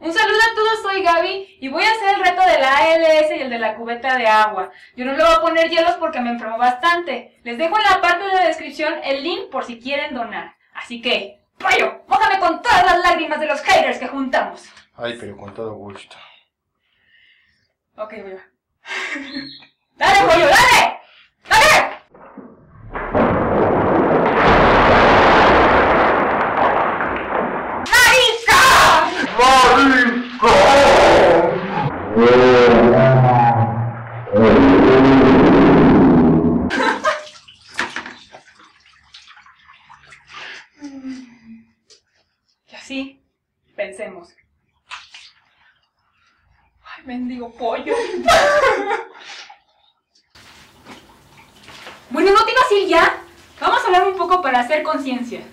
Un saludo a todos, soy Gaby y voy a hacer el reto de la ALS y el de la cubeta de agua. Yo no le voy a poner hielos porque me enfermo bastante. Les dejo en la parte de la descripción el link por si quieren donar. Así que, ¡pollo! mójame con todas las lágrimas de los haters que juntamos. Ay, pero con todo gusto. Ok, voy ¡Dale, pollo, dale! Digo pollo. bueno, ¿no te así a ya? Vamos a hablar un poco para hacer conciencia.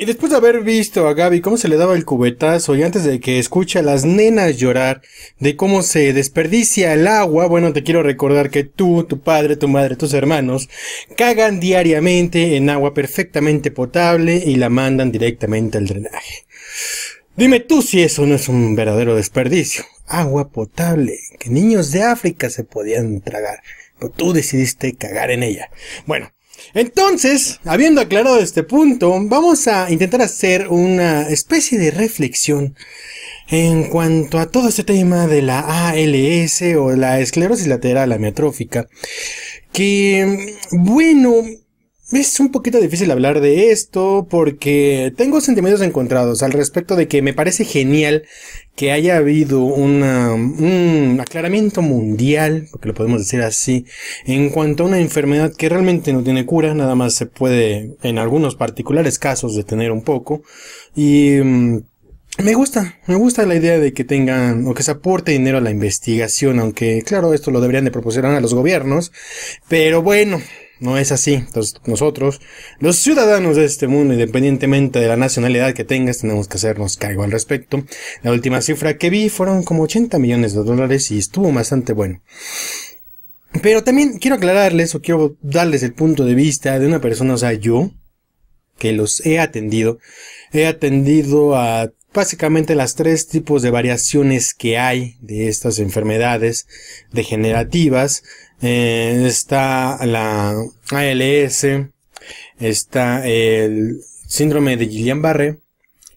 Y después de haber visto a Gaby cómo se le daba el cubetazo y antes de que escuche a las nenas llorar de cómo se desperdicia el agua, bueno, te quiero recordar que tú, tu padre, tu madre, tus hermanos cagan diariamente en agua perfectamente potable y la mandan directamente al drenaje. Dime tú si eso no es un verdadero desperdicio. Agua potable que niños de África se podían tragar, pero tú decidiste cagar en ella. Bueno, entonces, habiendo aclarado este punto, vamos a intentar hacer una especie de reflexión en cuanto a todo este tema de la ALS o la esclerosis lateral amiotrófica. Que, bueno, es un poquito difícil hablar de esto porque tengo sentimientos encontrados al respecto de que me parece genial que haya habido un aclaramiento mundial, porque lo podemos decir así, en cuanto a una enfermedad que realmente no tiene cura, nada más se puede en algunos particulares casos detener un poco. Y mm, me gusta, me gusta la idea de que tengan o que se aporte dinero a la investigación, aunque claro, esto lo deberían de proporcionar a los gobiernos, pero bueno, no es así. Entonces, nosotros, los ciudadanos de este mundo, independientemente de la nacionalidad que tengas, tenemos que hacernos cargo al respecto. La última cifra que vi fueron como 80 millones de dólares y estuvo bastante bueno. Pero también quiero aclararles o quiero darles el punto de vista de una persona, o sea, yo, que los he atendido. He atendido a básicamente las tres tipos de variaciones que hay de estas enfermedades degenerativas, eh, está la ALS, está el síndrome de Guillain-Barré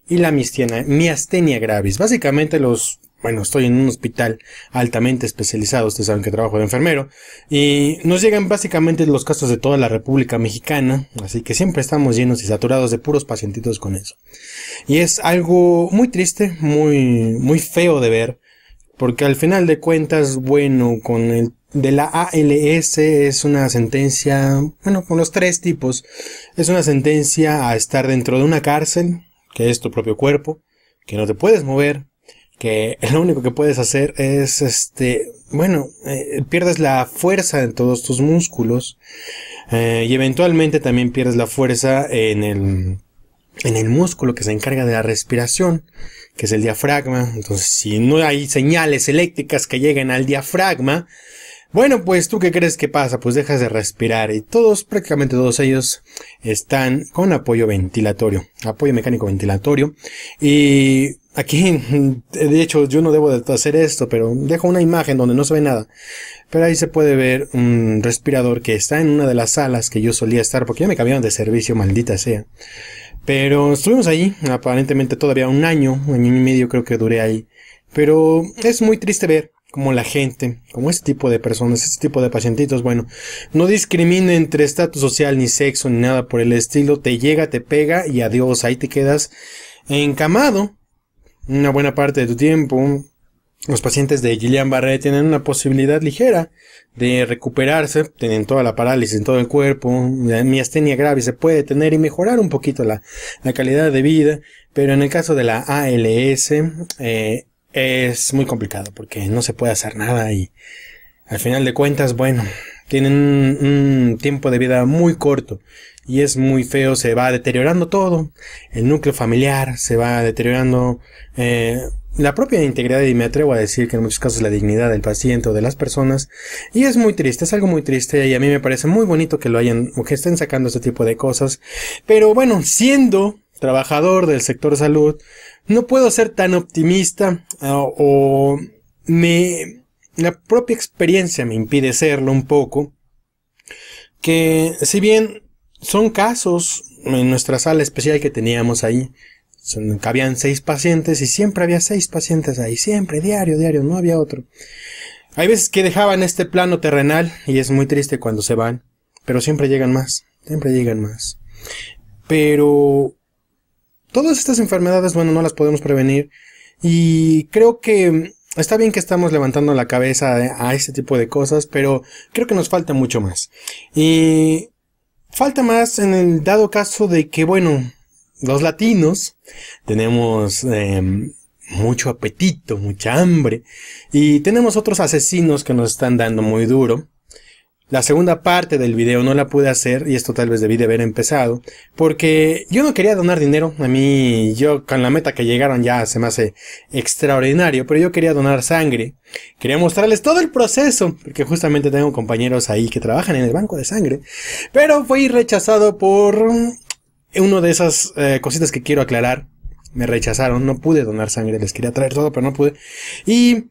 y la miastenia, gravis. Básicamente los bueno, estoy en un hospital altamente especializado, ustedes saben que trabajo de enfermero, y nos llegan básicamente los casos de toda la República Mexicana, así que siempre estamos llenos y saturados de puros pacientitos con eso. Y es algo muy triste, muy, muy feo de ver, porque al final de cuentas, bueno, con el de la ALS es una sentencia, bueno, con los tres tipos, es una sentencia a estar dentro de una cárcel, que es tu propio cuerpo, que no te puedes mover, que lo único que puedes hacer es, este, bueno, eh, pierdes la fuerza en todos tus músculos eh, y eventualmente también pierdes la fuerza en el en el músculo que se encarga de la respiración, que es el diafragma. Entonces, si no hay señales eléctricas que lleguen al diafragma, bueno, pues tú qué crees que pasa? Pues dejas de respirar y todos, prácticamente todos ellos están con apoyo ventilatorio, apoyo mecánico ventilatorio. Y aquí, de hecho, yo no debo de hacer esto, pero dejo una imagen donde no se ve nada. Pero ahí se puede ver un respirador que está en una de las salas que yo solía estar, porque ya me cambiaron de servicio, maldita sea. Pero estuvimos ahí, aparentemente todavía un año, un año y medio creo que duré ahí. Pero es muy triste ver como la gente, como este tipo de personas, este tipo de pacientitos, bueno, no discrimina entre estatus social ni sexo ni nada por el estilo, te llega, te pega y adiós, ahí te quedas encamado una buena parte de tu tiempo, los pacientes de Gillian barré tienen una posibilidad ligera de recuperarse, tienen toda la parálisis en todo el cuerpo, la miastenia grave se puede tener y mejorar un poquito la, calidad de vida, pero en el caso de la ALS eh, es muy complicado porque no se puede hacer nada y al final de cuentas, bueno, tienen un tiempo de vida muy corto y es muy feo, se va deteriorando todo, el núcleo familiar se va deteriorando, eh, la propia integridad y me atrevo a decir que en muchos casos la dignidad del paciente o de las personas y es muy triste, es algo muy triste y a mí me parece muy bonito que lo hayan o que estén sacando este tipo de cosas, pero bueno, siendo trabajador del sector salud, no puedo ser tan optimista o, ah, o me la propia experiencia me impide serlo un poco que si bien son casos en nuestra sala especial que teníamos ahí habían cabían seis pacientes y siempre había seis pacientes ahí, siempre, diario, diario, no había otro. Hay veces que dejaban este plano terrenal y es muy triste cuando se van, pero siempre llegan más, siempre llegan más. Pero todas estas enfermedades, bueno, no las podemos prevenir y creo que está bien que estamos levantando la cabeza a este tipo de cosas, pero creo que nos falta mucho más. Y falta más en el dado caso de que, bueno, los latinos tenemos em, mucho apetito, mucha hambre y tenemos otros asesinos que nos están dando muy duro. La segunda parte del video no la pude hacer y esto tal vez debí de haber empezado porque yo no quería donar dinero. A mí, yo con la meta que llegaron ya se me hace extraordinario, pero yo quería donar sangre. Quería mostrarles todo el proceso porque justamente tengo compañeros ahí que trabajan en el banco de sangre, pero fui rechazado por una de esas eh, cositas que quiero aclarar, me rechazaron, no pude donar sangre, les quería traer todo, pero no pude. Y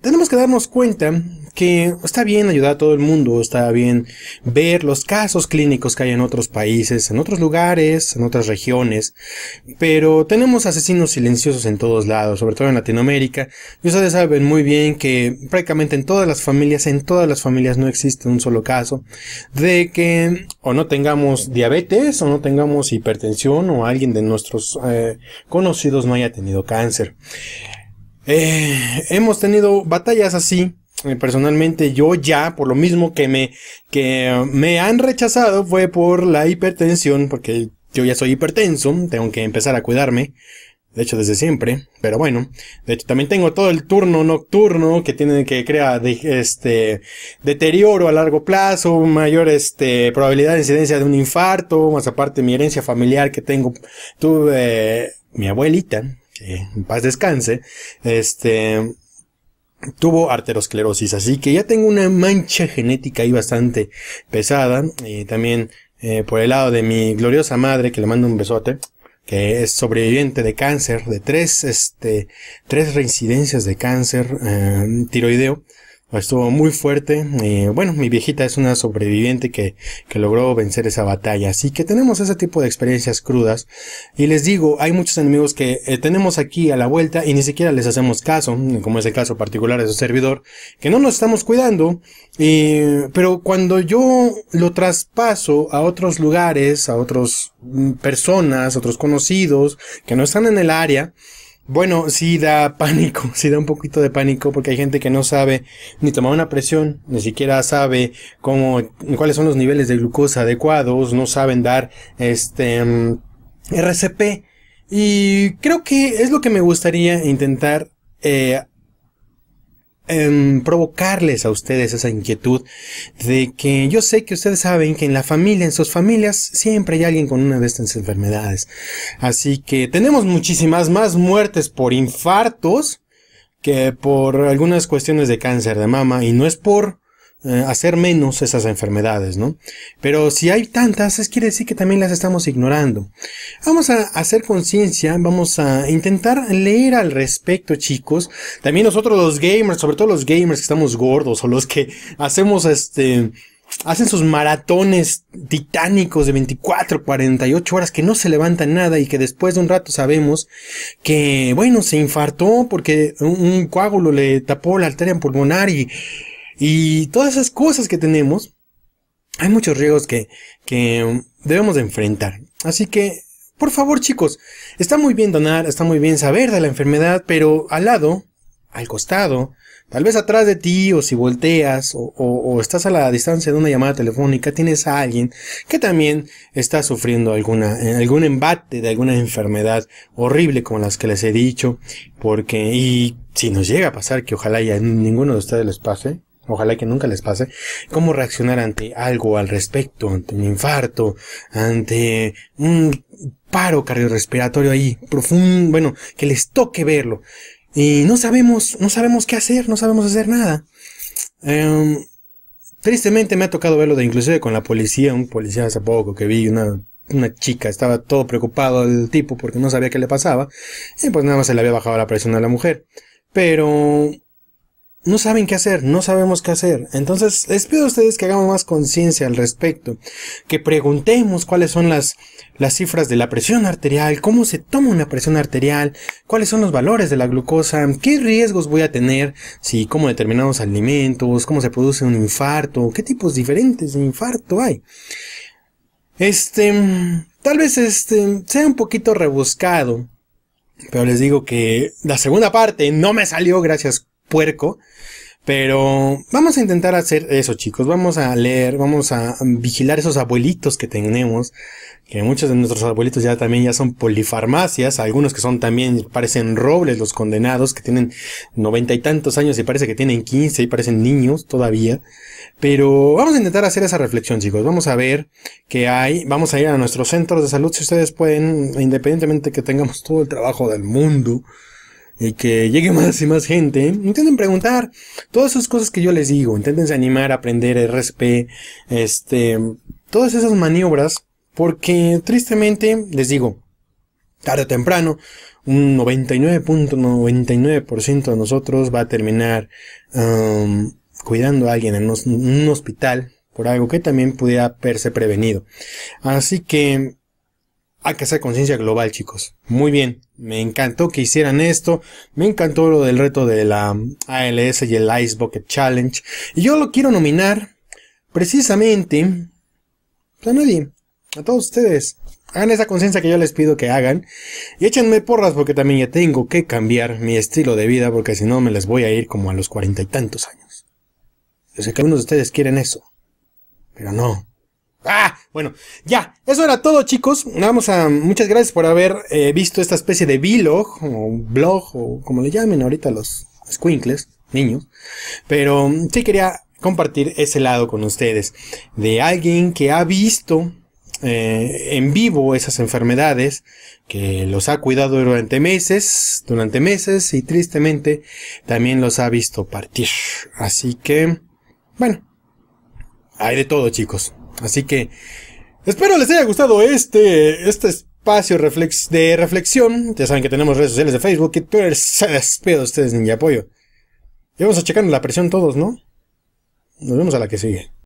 tenemos que darnos cuenta que está bien ayudar a todo el mundo, está bien ver los casos clínicos que hay en otros países, en otros lugares, en otras regiones, pero tenemos asesinos silenciosos en todos lados, sobre todo en Latinoamérica, y ustedes saben muy bien que prácticamente en todas las familias, en todas las familias no existe un solo caso de que o no tengamos diabetes o no tengamos hipertensión o alguien de nuestros eh, conocidos no haya tenido cáncer. Eh, hemos tenido batallas así. Eh, personalmente yo ya, por lo mismo que me, que me han rechazado, fue por la hipertensión, porque yo ya soy hipertenso, tengo que empezar a cuidarme. De hecho, desde siempre. Pero bueno. De hecho, también tengo todo el turno nocturno que tiene, que crear este deterioro a largo plazo, mayor este, probabilidad de incidencia de un infarto, más aparte mi herencia familiar que tengo. Tuve mi abuelita, en paz descanse, este, tuvo arteriosclerosis, así que ya tengo una mancha genética ahí bastante pesada, y también eh, por el lado de mi gloriosa madre, que le mando un besote, que es sobreviviente de cáncer, de tres, este, tres reincidencias de cáncer eh, tiroideo, Estuvo muy fuerte. Eh, bueno, mi viejita es una sobreviviente que, logró vencer esa batalla. Así que tenemos ese tipo de experiencias crudas. Y les digo, hay muchos enemigos que eh, tenemos aquí a la vuelta y ni siquiera les hacemos caso, como es el caso particular de su servidor, que no nos estamos cuidando. pero cuando yo lo traspaso a otros lugares, a otras mm, personas, otros conocidos que no están en el área, bueno, sí da pánico, sí da un poquito de pánico porque hay gente que no sabe ni tomar una presión, ni siquiera sabe cómo, cuáles son los niveles de glucosa adecuados, no saben dar este mm, RCP. Y creo que es lo que me gustaría intentar eh, Em, provocarles a ustedes esa inquietud de que yo sé que ustedes saben que en la familia, en sus familias, siempre hay alguien con una de estas enfermedades. Así que tenemos muchísimas más muertes por infartos que por algunas cuestiones de cáncer de mama y no es por eh, hacer menos esas enfermedades, ¿no? Pero si hay tantas, es quiere decir que también las estamos ignorando. Vamos a hacer conciencia, vamos a intentar leer al respecto, chicos. También nosotros los gamers, sobre todo los gamers que estamos gordos o los que hacemos este hacen sus maratones titánicos de 24, 48 horas que no se levantan nada y que después de un rato sabemos que, bueno, se infartó porque un coágulo le tapó la arteria pulmonar y y todas esas cosas que tenemos, hay muchos riesgos que, debemos enfrentar. Así que, por favor chicos, está muy bien donar, está muy bien saber de la enfermedad, pero al lado, al costado, tal vez atrás de ti o si volteas o, estás a la distancia de una llamada telefónica, tienes a alguien que también está sufriendo alguna, algún embate de alguna enfermedad horrible como las que les he dicho, porque, y si nos llega a pasar, que ojalá ya ninguno de ustedes les pase, ojalá que nunca les pase, cómo reaccionar ante algo al respecto, ante un infarto, ante un paro cardiorrespiratorio ahí profundo, bueno, que les toque verlo. Y no sabemos, no sabemos qué hacer, no sabemos hacer nada. Em, tristemente me ha tocado verlo de inclusive con la policía, un policía hace poco que vi una una chica, estaba todo preocupado el tipo porque no sabía qué le pasaba, y pues nada más se le había bajado la presión a la mujer. Pero no saben qué hacer, no sabemos qué hacer. Entonces, les pido a ustedes que hagamos más conciencia al respecto, que preguntemos cuáles son las, las cifras de la presión arterial, cómo se toma una presión arterial, cuáles son los valores de la glucosa, qué riesgos voy a tener, si como determinados alimentos, cómo se produce un infarto, qué tipos diferentes de infarto hay. Este, tal vez este sea un poquito rebuscado, pero les digo que la segunda parte no me salió gracias puerco. Pero vamos a intentar hacer eso, chicos. Vamos a leer, vamos a vigilar esos abuelitos que tenemos. Que muchos de nuestros abuelitos ya también ya son polifarmacias. Algunos que son también, parecen robles los condenados, que tienen noventa y tantos años y parece que tienen quince y parecen niños todavía. Pero vamos a intentar hacer esa reflexión, chicos. Vamos a ver qué hay. Vamos a ir a nuestros centros de salud si ustedes pueden, independientemente que tengamos todo el trabajo del mundo y que llegue más y más gente, intenten preguntar todas esas cosas que yo les digo, intenten animar a aprender RSP, este, todas esas maniobras, porque tristemente les digo, tarde o temprano, un 99.99% de nosotros va a terminar um, cuidando a alguien en un hospital por algo que también pudiera haberse prevenido. Así que hay que hacer conciencia global, chicos. Muy bien, me encantó que hicieran esto, me encantó lo del reto de la ALS y el Ice Bucket Challenge. Y yo lo quiero nominar precisamente a nadie, a todos ustedes. Hagan esa conciencia que yo les pido que hagan. Y échenme porras porque también ya tengo que cambiar mi estilo de vida porque si no me les voy a ir como a los cuarenta y tantos años. Yo sé que algunos de ustedes quieren eso, pero no. Ah, bueno, ya, eso era todo chicos. Vamos a, ah, muchas gracias por haber eh, visto esta especie de vlog o blog o como le llamen ahorita los squinkles, niños. Pero mm, sí quería compartir ese lado con ustedes de alguien que ha visto eh, en vivo esas enfermedades, que los ha cuidado durante meses, durante meses y tristemente también los ha visto partir. Así que, bueno, hay de todo chicos. Así que espero les haya gustado este, este espacio de reflexión. Ya saben que tenemos redes sociales de Facebook y Twitter. Se ustedes, ninja apoyo. Y vamos a checar la presión todos, ¿no? Nos vemos a la que sigue.